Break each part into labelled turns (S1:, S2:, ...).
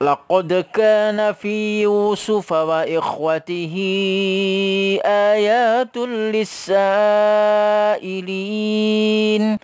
S1: لقد كان في يوسف وإخوته آيات للسائلين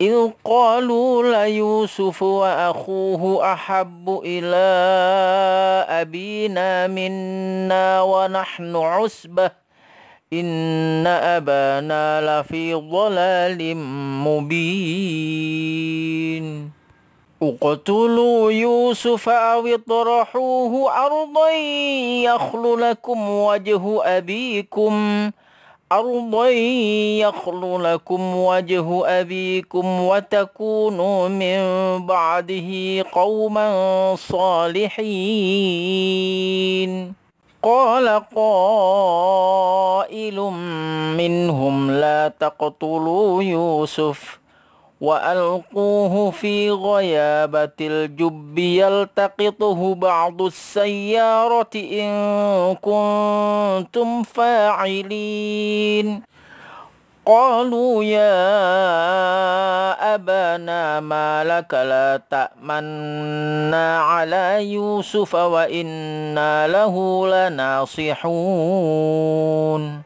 S1: إذ قالوا ليوسف وأخوه أحب إلى أبينا منا ونحن عسبة إن أبانا لفي ضلال مبين اقتلوا يوسف أو اطرحوه أرضا يخل لكم وجه أبيكم أرضا يخل لكم وجه أبيكم وتكونوا من بعده قوما صالحين قال قائل منهم لا تقتلوا يوسف وألقوه في غيابة الجب يلتقطه بعض السيارة إن كنتم فاعلين قالوا يا أبانا ما لك لا تأمنا على يوسف وإنا له لناصحون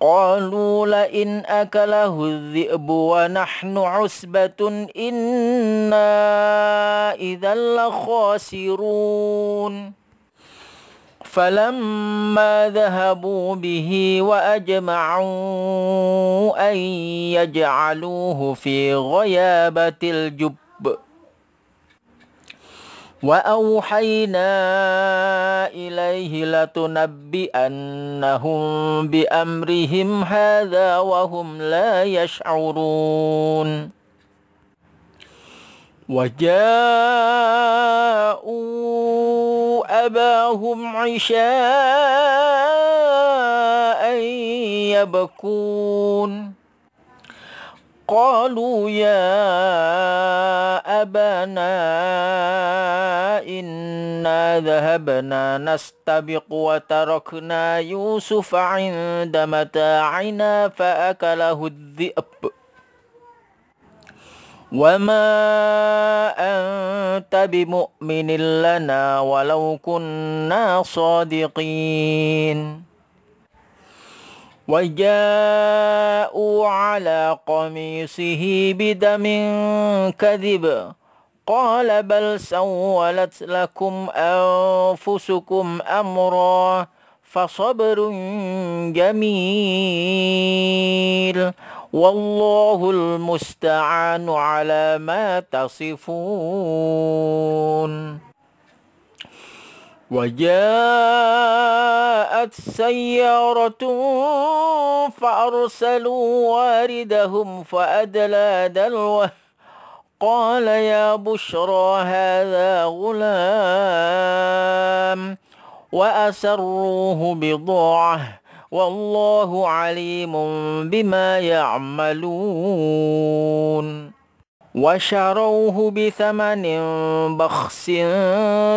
S1: قالوا لئن أكله الذئب ونحن عسبة إنا إذا لخاسرون فلما ذهبوا به وأجمعوا أن يجعلوه في غيابة الجب وأوحينا إليه لتنبئنهم بأمرهم هذا وهم لا يشعرون وجاءوا أباهم عشاء يبكون قالوا يا أبانا إنا ذهبنا نستبق وتركنا يوسف عند متاعنا فأكله الذئب وما أنت بمؤمن لنا ولو كنا صادقين وجاءوا على قميصه بدم كذب قال بل سولت لكم أنفسكم أمرا فصبر جميل والله المستعان على ما تصفون وجاءت سيارة فأرسلوا واردهم فأدلى دلوه قال يا بشرى هذا غلام وأسروه بضاعة والله عليم بما يعملون وشروه بثمن بخس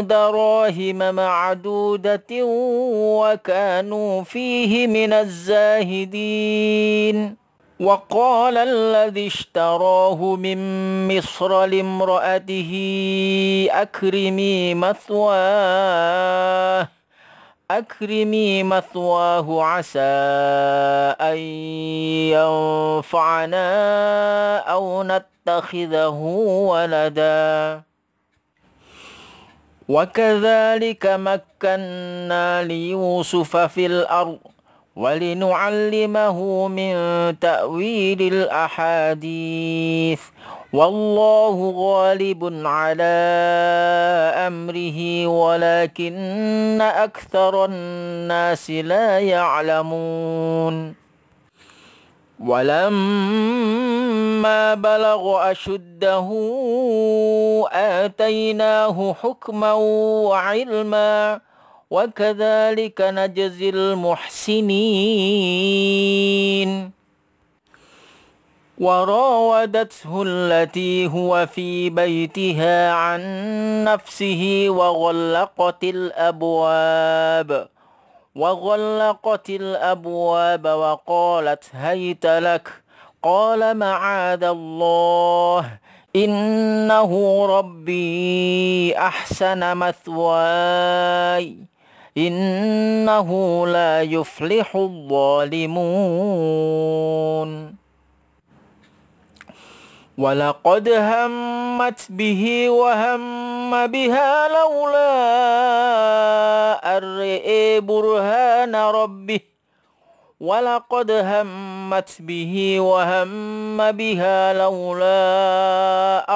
S1: دراهم معدودة وكانوا فيه من الزاهدين وقال الذي اشتراه من مصر لامرأته أكرمي مثواه أكرمي مثواه عسى أن ينفعنا أو نت يتخذه ولدا وكذلك مكنا ليوسف في الأرض ولنعلمه من تأويل الأحاديث والله غالب على أمره ولكن أكثر الناس لا يعلمون ولما بلغ أشده آتيناه حكما وعلما وكذلك نجزي المحسنين وراودته التي هو في بيتها عن نفسه وغلقت الأبواب وغلقت الأبواب وقالت هيت لك قال معاذ الله إنه ربي أحسن مثواي إنه لا يفلح الظالمون ولقد همت به وهم بها لولا أن رئي برهان ربه ولقد همت به وهم بها لولا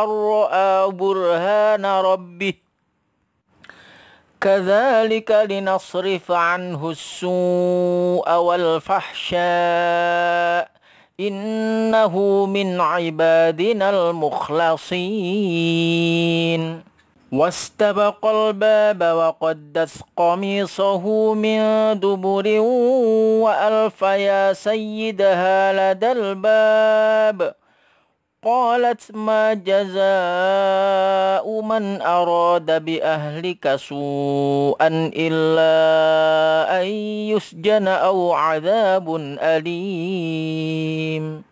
S1: أن رأى برهان ربه كذلك لنصرف عنه السوء والفحشاء إنه من عبادنا المخلصين واستبق الباب وقدس قميصه من دبر وألف يا سيدها لدى الباب قالت ما جزاء من أراد بأهلك سوءا إلا أن يسجن أو عذاب أليم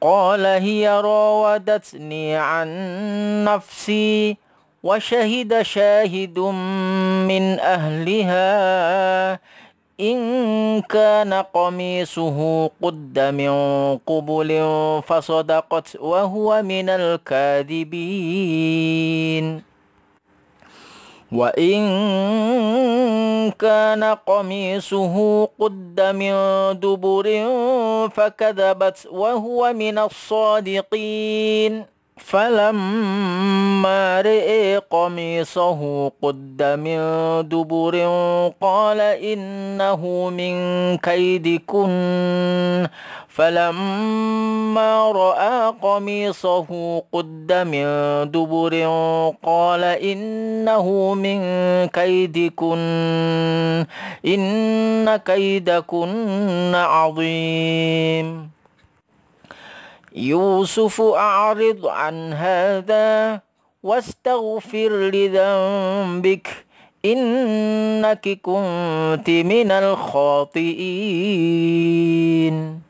S1: قال هي راودتني عن نفسي وشهد شاهد من أهلها إن كان قميصه قد من قبل فصدقت وهو من الكاذبين وإن كان قميصه قد من دبر فكذبت وهو من الصادقين فلما رئ قميصه قد من دبر قال إنه من كيدكن فلما رأى قميصه قد من دبر قال إنه من كيدكن إن كيدكن عظيم يوسف أعرض عن هذا واستغفر لذنبك إنك كنت من الخاطئين